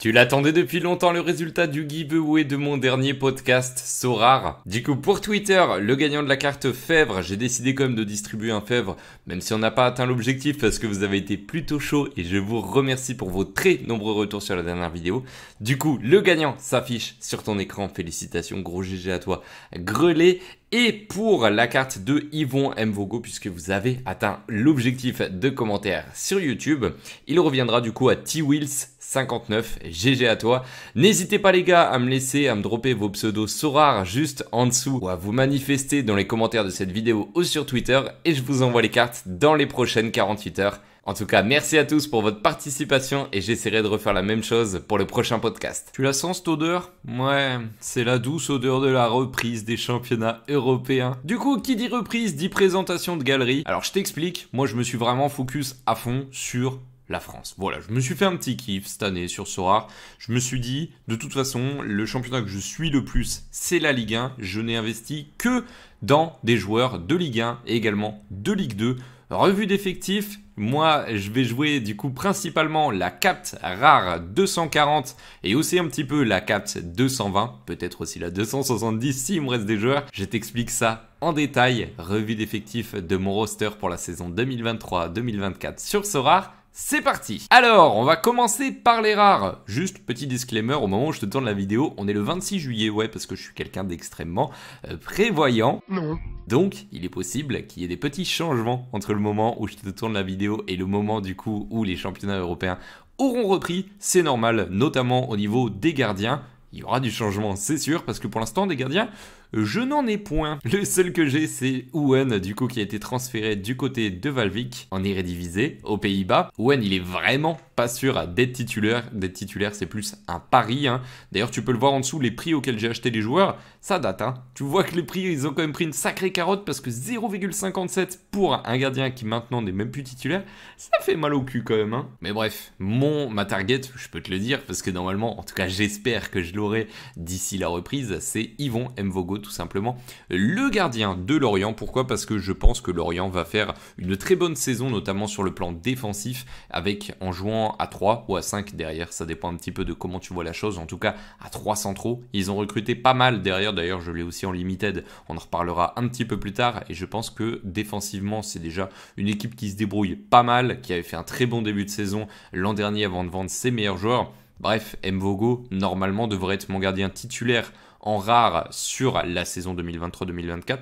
Tu l'attendais depuis longtemps le résultat du giveaway de mon dernier podcast, so Du coup, pour Twitter, le gagnant de la carte Fèvre, j'ai décidé quand même de distribuer un Fèvre, même si on n'a pas atteint l'objectif parce que vous avez été plutôt chaud et je vous remercie pour vos très nombreux retours sur la dernière vidéo. Du coup, le gagnant s'affiche sur ton écran. Félicitations, gros GG à toi. Grelé et pour la carte de Yvon Mvogo, puisque vous avez atteint l'objectif de commentaires sur YouTube, il reviendra du coup à T-Wheels 59. GG à toi. N'hésitez pas les gars à me laisser, à me dropper vos pseudos Sorare juste en dessous ou à vous manifester dans les commentaires de cette vidéo ou sur Twitter et je vous envoie les cartes dans les prochaines 48 heures. En tout cas, merci à tous pour votre participation et j'essaierai de refaire la même chose pour le prochain podcast. Tu la sens cette odeur Ouais, c'est la douce odeur de la reprise des championnats européens. Du coup, qui dit reprise dit présentation de galerie. Alors je t'explique, moi je me suis vraiment focus à fond sur la France. Voilà, je me suis fait un petit kiff cette année sur Sora. Je me suis dit, de toute façon, le championnat que je suis le plus, c'est la Ligue 1. Je n'ai investi que dans des joueurs de Ligue 1 et également de Ligue 2. Revue d'effectifs, moi je vais jouer du coup principalement la capte rare 240 et aussi un petit peu la capte 220, peut-être aussi la 270 s'il me reste des joueurs. Je t'explique ça en détail. Revue d'effectifs de mon roster pour la saison 2023-2024 sur ce rare. C'est parti Alors, on va commencer par les rares. Juste petit disclaimer, au moment où je te tourne la vidéo, on est le 26 juillet, ouais, parce que je suis quelqu'un d'extrêmement euh, prévoyant. Non. Donc, il est possible qu'il y ait des petits changements entre le moment où je te tourne la vidéo et le moment du coup où les championnats européens auront repris. C'est normal, notamment au niveau des gardiens. Il y aura du changement, c'est sûr, parce que pour l'instant, des gardiens, je n'en ai point. Le seul que j'ai, c'est Owen, du coup, qui a été transféré du côté de Valvik en irrédivisé aux Pays-Bas. Owen, il est vraiment pas sûr d'être titulaire. D'être titulaire, c'est plus un pari. Hein. D'ailleurs, tu peux le voir en dessous, les prix auxquels j'ai acheté les joueurs, ça date. Hein. Tu vois que les prix, ils ont quand même pris une sacrée carotte parce que 0,57 pour un gardien qui maintenant n'est même plus titulaire, ça fait mal au cul quand même. Hein. Mais bref, mon, ma target, je peux te le dire parce que normalement, en tout cas, j'espère que je l'aurai d'ici la reprise, c'est Yvon Mvogo tout simplement le gardien de Lorient. Pourquoi Parce que je pense que Lorient va faire une très bonne saison, notamment sur le plan défensif, avec en jouant à 3 ou à 5 derrière. Ça dépend un petit peu de comment tu vois la chose. En tout cas, à 3 centraux, ils ont recruté pas mal derrière. D'ailleurs, je l'ai aussi en limited. On en reparlera un petit peu plus tard. Et je pense que défensivement, c'est déjà une équipe qui se débrouille pas mal, qui avait fait un très bon début de saison l'an dernier avant de vendre ses meilleurs joueurs. Bref, Mvogo, normalement, devrait être mon gardien titulaire en rare sur la saison 2023-2024.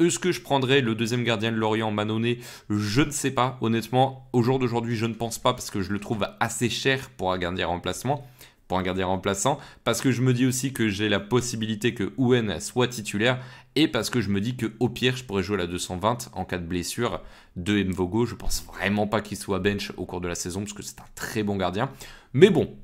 Est-ce que je prendrais le deuxième gardien de Lorient, Manoné? Je ne sais pas. Honnêtement, au jour d'aujourd'hui, je ne pense pas parce que je le trouve assez cher pour un gardien remplacement. Pour un gardien remplaçant, parce que je me dis aussi que j'ai la possibilité que Ouen soit titulaire, et parce que je me dis que au pire, je pourrais jouer à la 220 en cas de blessure de Mvogo. Je pense vraiment pas qu'il soit bench au cours de la saison, parce que c'est un très bon gardien. Mais bon,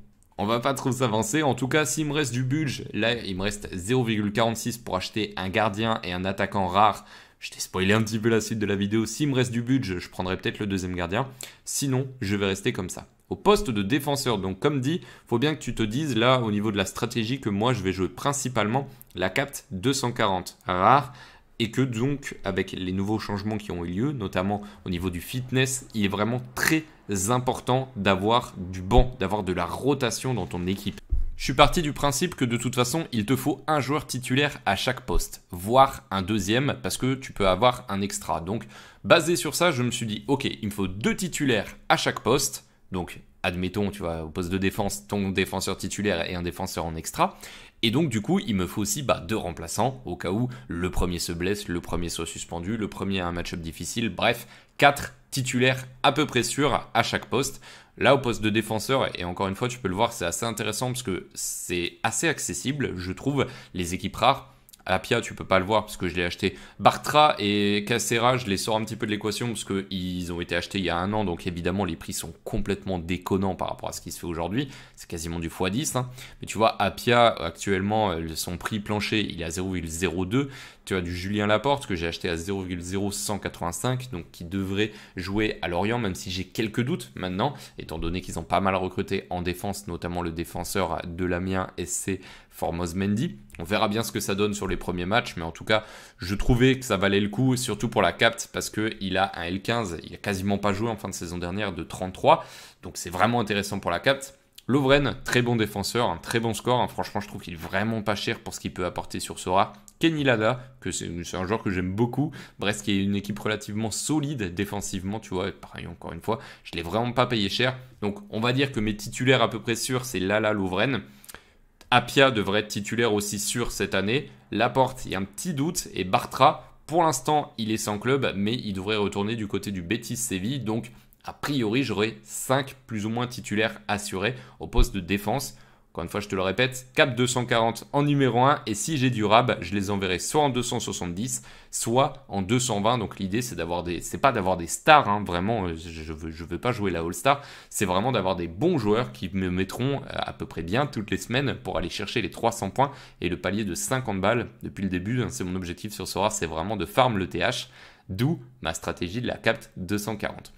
on va pas trop s'avancer. En tout cas, s'il me reste du budget, là, il me reste 0,46 pour acheter un gardien et un attaquant rare. Je t'ai spoilé un petit peu la suite de la vidéo. S'il me reste du budget, je prendrai peut-être le deuxième gardien. Sinon, je vais rester comme ça. Au poste de défenseur, donc comme dit, faut bien que tu te dises là au niveau de la stratégie que moi je vais jouer principalement la capte 240 rare et que donc avec les nouveaux changements qui ont eu lieu, notamment au niveau du fitness, il est vraiment très important d'avoir du banc, d'avoir de la rotation dans ton équipe. Je suis parti du principe que de toute façon, il te faut un joueur titulaire à chaque poste, voire un deuxième, parce que tu peux avoir un extra. Donc, basé sur ça, je me suis dit, ok, il me faut deux titulaires à chaque poste, donc admettons, tu vois, au poste de défense, ton défenseur titulaire et un défenseur en extra. Et donc, du coup, il me faut aussi bah, deux remplaçants, au cas où le premier se blesse, le premier soit suspendu, le premier a un match-up difficile. Bref, quatre titulaires à peu près sûrs à chaque poste. Là, au poste de défenseur, et encore une fois, tu peux le voir, c'est assez intéressant parce que c'est assez accessible, je trouve. Les équipes rares, Pia, tu peux pas le voir parce que je l'ai acheté. Bartra et Cacera, je les sors un petit peu de l'équation parce qu'ils ont été achetés il y a un an, donc évidemment les prix sont complètement déconnants par rapport à ce qui se fait aujourd'hui. C'est quasiment du x10. Hein. Mais tu vois, Appia, actuellement, euh, son prix plancher, il est à 0,02. Tu as du Julien Laporte que j'ai acheté à 0,0185, donc qui devrait jouer à Lorient, même si j'ai quelques doutes maintenant, étant donné qu'ils ont pas mal recruté en défense, notamment le défenseur de l'Amiens SC Formos Mendy. On verra bien ce que ça donne sur les premiers matchs, mais en tout cas, je trouvais que ça valait le coup, surtout pour la capte, parce qu'il a un L15, il a quasiment pas joué en fin de saison dernière de 33, donc c'est vraiment intéressant pour la capte. Lovren, très bon défenseur, un très bon score. Hein. Franchement, je trouve qu'il est vraiment pas cher pour ce qu'il peut apporter sur Sora. Kenny Lada, que c'est un joueur que j'aime beaucoup. Brest qui est une équipe relativement solide défensivement, tu vois. Et pareil, encore une fois, je l'ai vraiment pas payé cher. Donc, on va dire que mes titulaires à peu près sûrs, c'est Lala Lovren. Appia devrait être titulaire aussi sûr cette année. Laporte, il y a un petit doute. Et Bartra, pour l'instant, il est sans club, mais il devrait retourner du côté du Betis Séville. Donc, a priori, j'aurai 5 plus ou moins titulaires assurés au poste de défense. Encore une fois, je te le répète, cap 240 en numéro 1 et si j'ai du rab, je les enverrai soit en 270, soit en 220. Donc l'idée, c'est d'avoir des, c'est pas d'avoir des stars, hein. vraiment. Euh, je veux, je veux pas jouer la All Star. C'est vraiment d'avoir des bons joueurs qui me mettront euh, à peu près bien toutes les semaines pour aller chercher les 300 points et le palier de 50 balles depuis le début. Hein. c'est mon objectif sur ce c'est vraiment de farm le TH. D'où ma stratégie de la cap 240.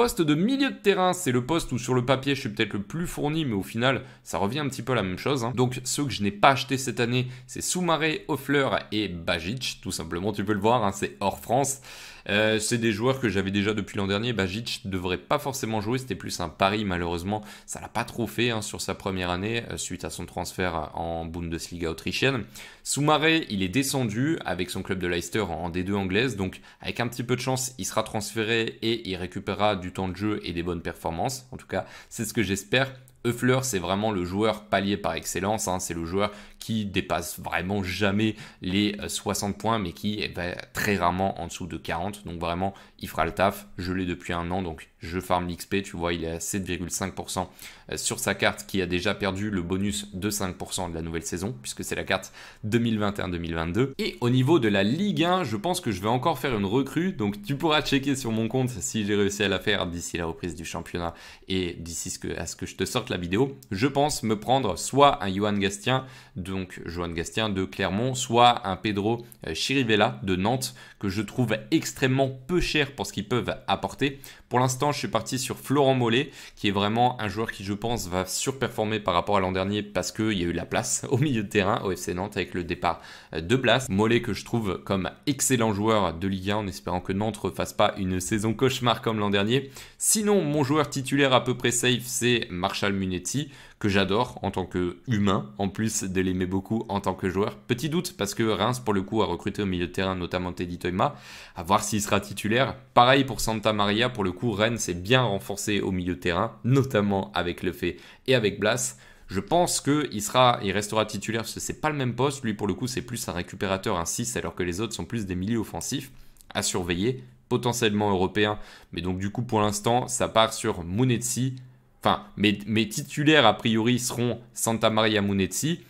Poste de milieu de terrain, c'est le poste où sur le papier je suis peut-être le plus fourni, mais au final ça revient un petit peu à la même chose. Hein. Donc ceux que je n'ai pas acheté cette année, c'est Soumaré, Offleur et Bajic, tout simplement, tu peux le voir, hein, c'est hors France. Euh, c'est des joueurs que j'avais déjà depuis l'an dernier. Bajic ne devrait pas forcément jouer, c'était plus un pari malheureusement. Ça l'a pas trop fait hein, sur sa première année euh, suite à son transfert en Bundesliga autrichienne. Soumaré, il est descendu avec son club de Leicester en D2 anglaise, donc avec un petit peu de chance, il sera transféré et il récupérera du temps de jeu et des bonnes performances. En tout cas, c'est ce que j'espère. Euffler, c'est vraiment le joueur palier par excellence. Hein. C'est le joueur qui dépasse vraiment jamais les 60 euh, points, mais qui est bah, très rarement en dessous de 40. Donc vraiment il fera le taf. Je l'ai depuis un an, donc je farm l'XP. Tu vois, il est à 7,5% euh, sur sa carte qui a déjà perdu le bonus de 5% de la nouvelle saison, puisque c'est la carte 2021-2022. Et au niveau de la Ligue 1, je pense que je vais encore faire une recrue. Donc tu pourras checker sur mon compte si j'ai réussi à la faire d'ici la reprise du championnat et d'ici à ce que je te sorte la vidéo. Je pense me prendre soit un Johan Gastien, donc Johan Gastien de Clermont, soit un Pedro euh, Chirivella de Nantes, que je trouve extrêmement peu cher pour ce qu'ils peuvent apporter. Pour l'instant, je suis parti sur Florent Mollet, qui est vraiment un joueur qui, je pense, va surperformer par rapport à l'an dernier parce qu'il y a eu la place au milieu de terrain au FC Nantes avec le départ euh, de Blas. Mollet que je trouve comme excellent joueur de Ligue 1 en espérant que Nantes Ne fasse pas une saison cauchemar comme l'an dernier. Sinon, mon joueur titulaire à peu près safe, c'est Marshall Munetti que j'adore en tant qu'humain, en plus de l'aimer beaucoup en tant que joueur. Petit doute, parce que Reims, pour le coup, a recruté au milieu de terrain notamment Teddy Toyma, à voir s'il sera titulaire. Pareil pour Santa Maria, pour le coup, Rennes est bien renforcé au milieu de terrain, notamment avec Lefebvre et avec Blas. Je pense qu'il sera, il restera titulaire parce que c'est pas le même poste. Lui, pour le coup, c'est plus un récupérateur, un 6, alors que les autres sont plus des milieux offensifs à surveiller, potentiellement européens. Mais donc, du coup, pour l'instant, ça part sur Munetsi, Enfin, mes, titulaires a priori seront Santa Maria Munetzi.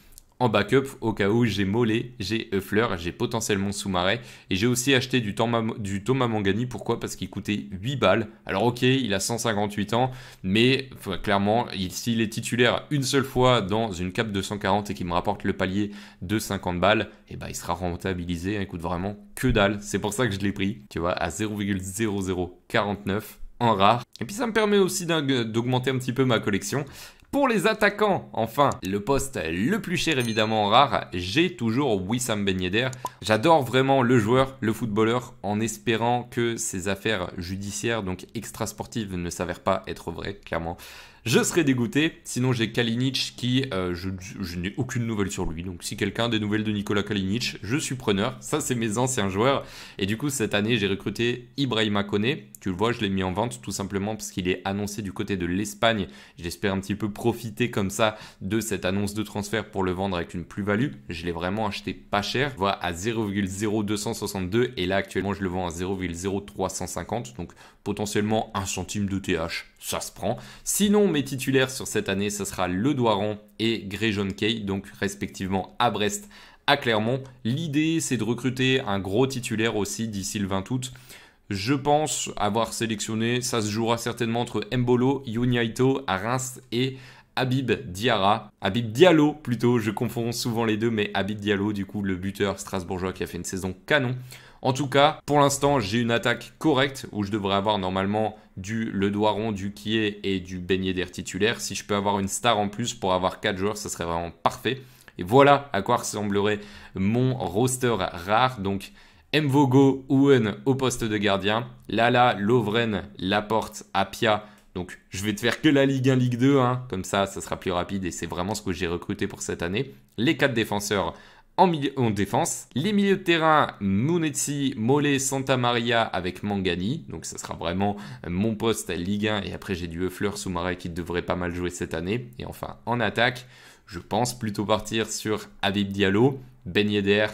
En backup, au cas où j'ai Mollet, j'ai Fleur, j'ai potentiellement Soumaré. Et j'ai aussi acheté du, Thomas, Mangani. Pourquoi Parce qu'il coûtait 8 balles. Alors, ok, il a 158 ans, mais clairement, s'il est titulaire une seule fois dans une cape de 140 et qu'il me rapporte le palier de 50 balles, et eh ben, il sera rentabilisé. Hein, il coûte vraiment que dalle. C'est pour ça que je l'ai pris, tu vois, à 0,0049 en rare. Et puis ça me permet aussi euh, d'augmenter un petit peu ma collection. Pour les attaquants, enfin, le poste le plus cher évidemment rare, j'ai toujours Wissam Ben Yedder. J'adore vraiment le joueur, le footballeur, en espérant que ses affaires judiciaires, donc extrasportives, ne s'avèrent pas être vraies, clairement. Je serais dégoûté, sinon j'ai Kalinic qui, euh, je, n'ai aucune nouvelle sur lui, donc si quelqu'un a des nouvelles de Nicolas Kalinic, je suis preneur, ça c'est mes anciens joueurs, et du coup cette année j'ai recruté Ibrahima Koné. Tu le vois, je l'ai mis en vente tout simplement parce qu'il est annoncé du côté de l'Espagne. J'espère un petit peu profiter comme ça de cette annonce de transfert pour le vendre avec une plus-value. Je l'ai vraiment acheté pas cher, voilà à 0,0262 et là actuellement je le vends à 0,0350 donc potentiellement un centime de TH. Ça se prend. Sinon, mes titulaires sur cette année, ce sera Le Doiron et gré Kay, donc respectivement à Brest à Clermont. L'idée, c'est de recruter un gros titulaire aussi d'ici le 20 août. Je pense avoir sélectionné, ça se jouera certainement entre Mbolo, Yuniaito, Reims et Habib Diarra, Habib Diallo plutôt, je confonds souvent les deux, mais Habib Diallo, du coup, le buteur strasbourgeois qui a fait une saison canon. En tout cas, pour l'instant, j'ai une attaque correcte où je devrais avoir normalement du Le rond du Kier et du Beignet d'air titulaire. Si je peux avoir une star en plus pour avoir 4 joueurs, ça serait vraiment parfait. Et voilà à quoi ressemblerait mon roster rare. Donc, Mvogo, Owen au poste de gardien, Lala, Lovren, Laporte, Apia. Donc je vais te faire que la Ligue 1, Ligue 2, hein. comme ça ça sera plus rapide et c'est vraiment ce que j'ai recruté pour cette année. Les quatre défenseurs en, milieu, en, défense. Les milieux de terrain, Munetsi, Mollet, Santa Maria avec Mangani. Donc ça sera vraiment mon poste à Ligue 1. Et après j'ai du Fleur Soumaré qui devrait pas mal jouer cette année. Et enfin en attaque, je pense plutôt partir sur Avib Diallo, Ben Yedder,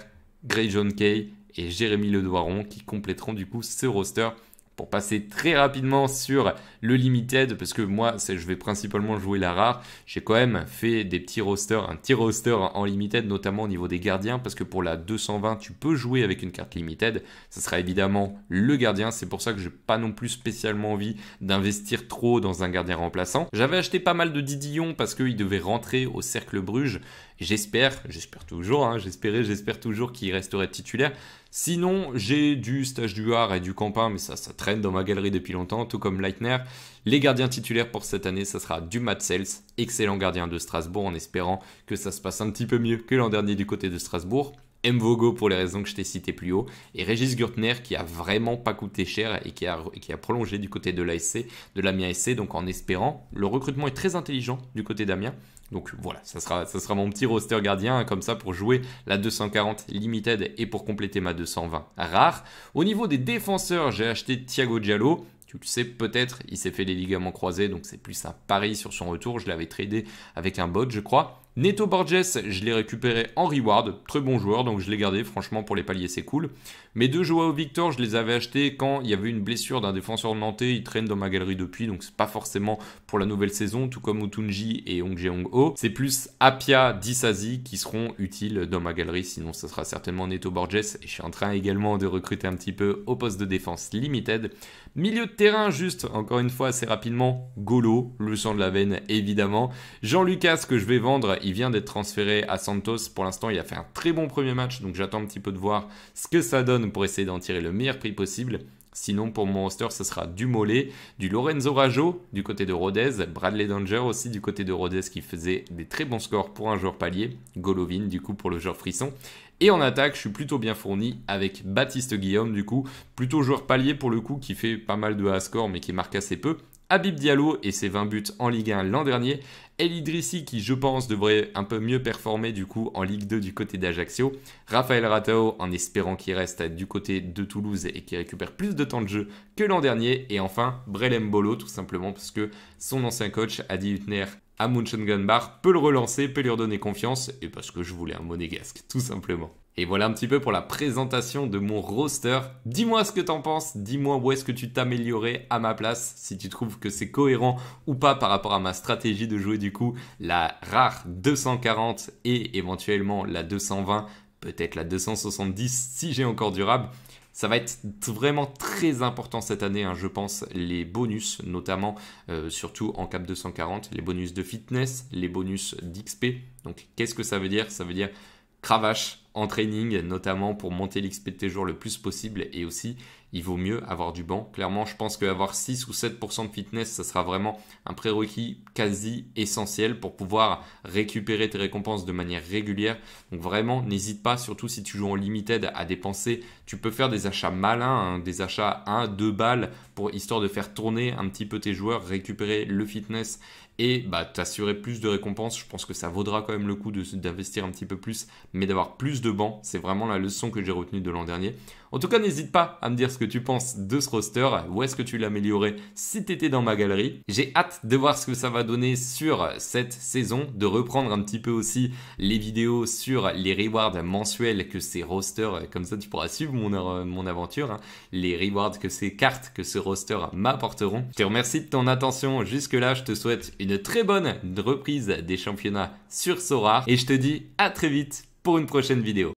Gray John Kay et Jérémy Ledoiron qui compléteront du coup ce roster pour passer très rapidement sur le limited, parce que moi, je vais principalement jouer la rare. J'ai quand même fait des petits rosters, un petit roster en limited, notamment au niveau des gardiens, parce que pour la 220, tu peux jouer avec une carte limited. Ce sera évidemment le gardien. C'est pour ça que j'ai pas non plus spécialement envie d'investir trop dans un gardien remplaçant. J'avais acheté pas mal de Didillon parce qu'il devait rentrer au cercle Bruges. J'espère, j'espère toujours, hein, j'espérais, j'espère toujours qu'il resterait titulaire. Sinon, j'ai du Stage du Hard et du Campin, mais ça, ça traîne dans ma galerie depuis longtemps, tout comme Leitner. Les gardiens titulaires pour cette année, ça sera du Matt excellent gardien de Strasbourg, en espérant que ça se passe un petit peu mieux que l'an dernier du côté de Strasbourg. Mvogo pour les raisons que je t'ai citées plus haut, et Régis Gürtner qui a vraiment pas coûté cher et qui a, prolongé du côté de l'ASC, de l'AMIA SC, donc en espérant. Le recrutement est très intelligent du côté d'Amiens, donc voilà, ça sera, ça sera mon petit roster gardien comme ça pour jouer la 240 limited et pour compléter ma 220 rare. Au niveau des défenseurs, j'ai acheté Thiago Diallo. Tu le sais peut-être, il s'est fait les ligaments croisés, donc c'est plus un pari sur son retour. Je l'avais tradé avec un bot, je crois. Neto Borges, je l'ai récupéré en reward, très bon joueur, donc je l'ai gardé, franchement pour les paliers c'est cool. Mes deux au Victor, je les avais achetés quand il y avait une blessure d'un défenseur de Nantais, ils traînent dans ma galerie depuis, donc c'est pas forcément pour la nouvelle saison, tout comme Utunji et Hong Ho. C'est plus Apia, Disasi qui seront utiles dans ma galerie, sinon ça sera certainement Neto Borges, et je suis en train également de recruter un petit peu au poste de défense limited. Milieu de terrain juste, encore une fois assez rapidement, Golo, le sang de la veine évidemment. Jean-Lucas que je vais vendre, il vient d'être transféré à Santos. Pour l'instant, il a fait un très bon premier match, donc j'attends un petit peu de voir ce que ça donne pour essayer d'en tirer le meilleur prix possible. Sinon, pour mon roster, ce sera du Mollet, du Lorenzo Rajo du côté de Rodez, Bradley Danger aussi du côté de Rodez qui faisait des très bons scores pour un joueur palier, Golovin du coup pour le joueur frisson. Et en attaque, je suis plutôt bien fourni avec Baptiste Guillaume du coup, plutôt joueur palier pour le coup qui fait pas mal de a score mais qui marque assez peu. Habib Diallo et ses 20 buts en Ligue 1 l'an dernier, El Idrissi qui, je pense, devrait un peu mieux performer du coup en Ligue 2 du côté d'Ajaccio. Raphaël Ratao en espérant qu'il reste du côté de Toulouse et qu'il récupère plus de temps de jeu que l'an dernier. Et enfin, Brelem Bolo, tout simplement parce que son ancien coach, Adi Hutner, à Munchengenbar, peut le relancer, peut lui redonner confiance, et parce que je voulais un monégasque, tout simplement. Et voilà un petit peu pour la présentation de mon roster. Dis-moi ce que t'en penses, dis-moi où est-ce que tu t'améliorais à ma place, si tu trouves que c'est cohérent ou pas par rapport à ma stratégie de jouer du coup la rare 240 et éventuellement la 220, peut-être la 270 si j'ai encore durable. Ça va être vraiment très important cette année, hein, je pense, les bonus, notamment, euh, surtout en cap 240, les bonus de fitness, les bonus d'XP. Donc, qu'est-ce que ça veut dire Ça veut dire cravache, en training, notamment pour monter l'XP de tes jours le plus possible et aussi il vaut mieux avoir du banc. Clairement, je pense qu'avoir 6 ou 7% de fitness, ça sera vraiment un prérequis quasi essentiel pour pouvoir récupérer tes récompenses de manière régulière. Donc vraiment, n'hésite pas, surtout si tu joues en limited, à dépenser. Tu peux faire des achats malins, hein, des achats 1, 2 balles, pour histoire de faire tourner un petit peu tes joueurs, récupérer le fitness et bah, t'assurer plus de récompenses. Je pense que ça vaudra quand même le coup d'investir un petit peu plus, mais d'avoir plus de bancs, c'est vraiment la leçon que j'ai retenue de l'an dernier. En tout cas, n'hésite pas à me dire ce que tu penses de ce roster, où est-ce que tu l'améliorais si tu étais dans ma galerie. J'ai hâte de voir ce que ça va donner sur cette saison, de reprendre un petit peu aussi les vidéos sur les rewards mensuels que ces rosters, euh, comme ça tu pourras suivre mon, euh, aventure, hein. les rewards que ces cartes, que ce roster m'apporteront. Je te remercie de ton attention jusque-là, je te souhaite une très bonne reprise des championnats sur Sora et je te dis à très vite pour une prochaine vidéo.